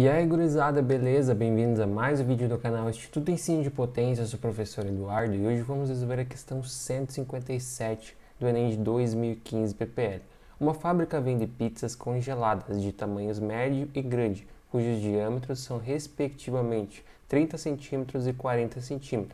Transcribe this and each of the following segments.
E aí, gurizada, beleza? Bem-vindos a mais um vídeo do canal Instituto Ensino de Potência, eu sou o professor Eduardo e hoje vamos resolver a questão 157 do Enem de 2015 PPL. Uma fábrica vende pizzas congeladas de tamanhos médio e grande, cujos diâmetros são respectivamente 30 cm e 40 cm.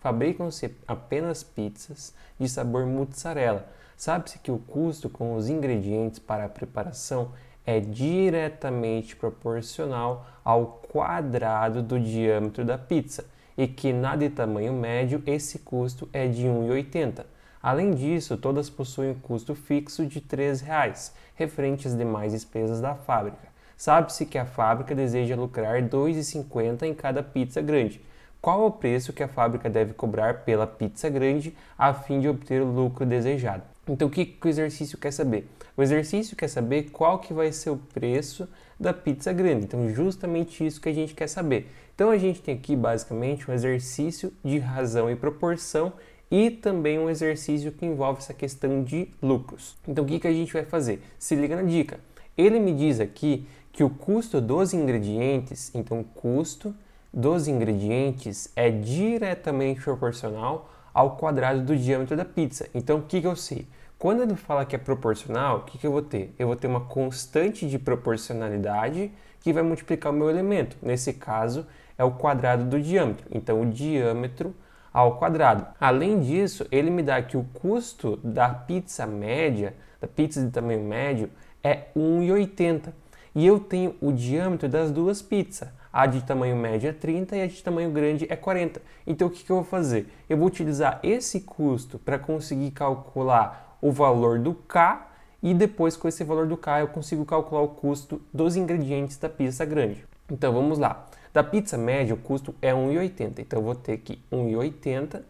Fabricam-se apenas pizzas de sabor mozzarella. Sabe-se que o custo com os ingredientes para a preparação é diretamente proporcional ao quadrado do diâmetro da pizza e que na de tamanho médio esse custo é de 1,80. Além disso, todas possuem um custo fixo de R$ 3,00, referente às demais despesas da fábrica. Sabe-se que a fábrica deseja lucrar R$ 2,50 em cada pizza grande. Qual é o preço que a fábrica deve cobrar pela pizza grande a fim de obter o lucro desejado? Então, o que, que o exercício quer saber? O exercício quer saber qual que vai ser o preço da pizza grande. Então, justamente isso que a gente quer saber. Então, a gente tem aqui, basicamente, um exercício de razão e proporção e também um exercício que envolve essa questão de lucros. Então, o que, que a gente vai fazer? Se liga na dica. Ele me diz aqui que o custo dos ingredientes, então, o custo dos ingredientes é diretamente proporcional ao quadrado do diâmetro da pizza. Então, o que, que eu sei? Quando ele fala que é proporcional, o que, que eu vou ter? Eu vou ter uma constante de proporcionalidade que vai multiplicar o meu elemento. Nesse caso, é o quadrado do diâmetro. Então, o diâmetro ao quadrado. Além disso, ele me dá que o custo da pizza média, da pizza de tamanho médio, é 1,80. E eu tenho o diâmetro das duas pizzas. A de tamanho médio é 30 e a de tamanho grande é 40. Então o que, que eu vou fazer? Eu vou utilizar esse custo para conseguir calcular o valor do K e depois com esse valor do K eu consigo calcular o custo dos ingredientes da pizza grande. Então vamos lá. Da pizza média o custo é 1,80. Então eu vou ter aqui 1,80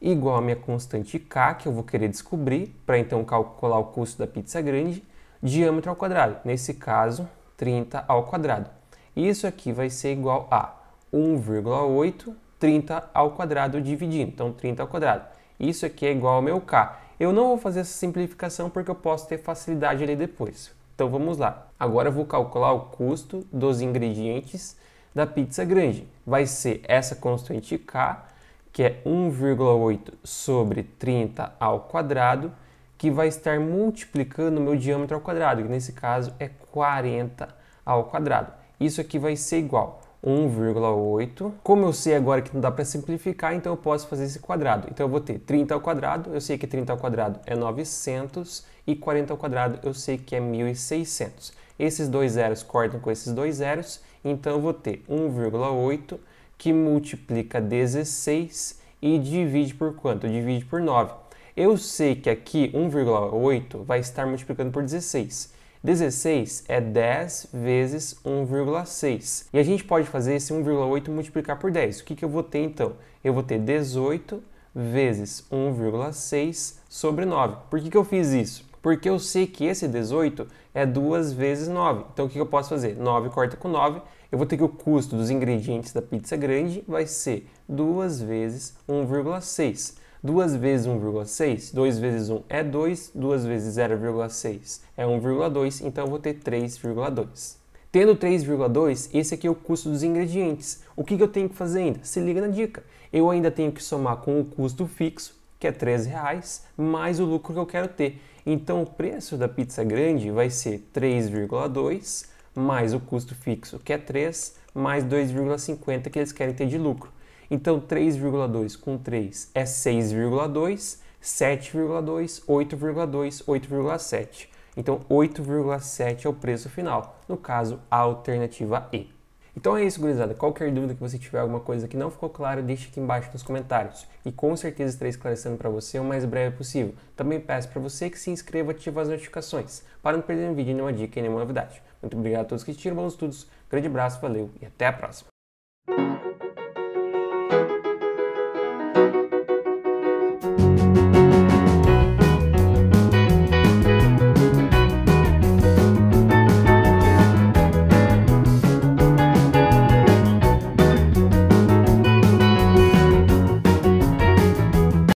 igual a minha constante K que eu vou querer descobrir para então calcular o custo da pizza grande, diâmetro ao quadrado. Nesse caso, 30 ao quadrado. Isso aqui vai ser igual a 1,8 30 ao quadrado dividindo, então 30 ao quadrado. Isso aqui é igual ao meu k. Eu não vou fazer essa simplificação porque eu posso ter facilidade ali depois. Então vamos lá. Agora eu vou calcular o custo dos ingredientes da pizza grande. Vai ser essa constante k, que é 1,8 sobre 30 ao quadrado, que vai estar multiplicando o meu diâmetro ao quadrado, que nesse caso é 40 ao quadrado isso aqui vai ser igual 1,8. Como eu sei agora que não dá para simplificar, então eu posso fazer esse quadrado. Então eu vou ter 30 ao quadrado, eu sei que 30 ao quadrado é 900 e 40 ao quadrado eu sei que é 1600. Esses dois zeros cortam com esses dois zeros, então eu vou ter 1,8 que multiplica 16 e divide por quanto? Divide por 9. Eu sei que aqui 1,8 vai estar multiplicando por 16. 16 é 10 vezes 1,6. E a gente pode fazer esse 1,8 multiplicar por 10. O que, que eu vou ter então? Eu vou ter 18 vezes 1,6 sobre 9. Por que, que eu fiz isso? Porque eu sei que esse 18 é 2 vezes 9. Então o que, que eu posso fazer? 9 corta com 9. Eu vou ter que o custo dos ingredientes da pizza grande vai ser 2 vezes 1,6. 2 vezes 1,6, 2 vezes 1 é 2, 2 vezes 0,6 é 1,2, então eu vou ter 3,2. Tendo 3,2, esse aqui é o custo dos ingredientes. O que, que eu tenho que fazer ainda? Se liga na dica. Eu ainda tenho que somar com o custo fixo, que é 13 reais, mais o lucro que eu quero ter. Então o preço da pizza grande vai ser 3,2 mais o custo fixo, que é 3, mais 2,50 que eles querem ter de lucro. Então 3,2 com 3 é 6,2, 7,2, 8,2, 8,7. Então 8,7 é o preço final, no caso a alternativa E. Então é isso, gurizada. Qualquer dúvida que você tiver, alguma coisa que não ficou clara, deixe aqui embaixo nos comentários. E com certeza estarei esclarecendo para você o mais breve possível. Também peço para você que se inscreva e ative as notificações, para não perder nenhum vídeo, nenhuma dica e nenhuma novidade. Muito obrigado a todos que assistiram, bons estudos, grande abraço, valeu e até a próxima.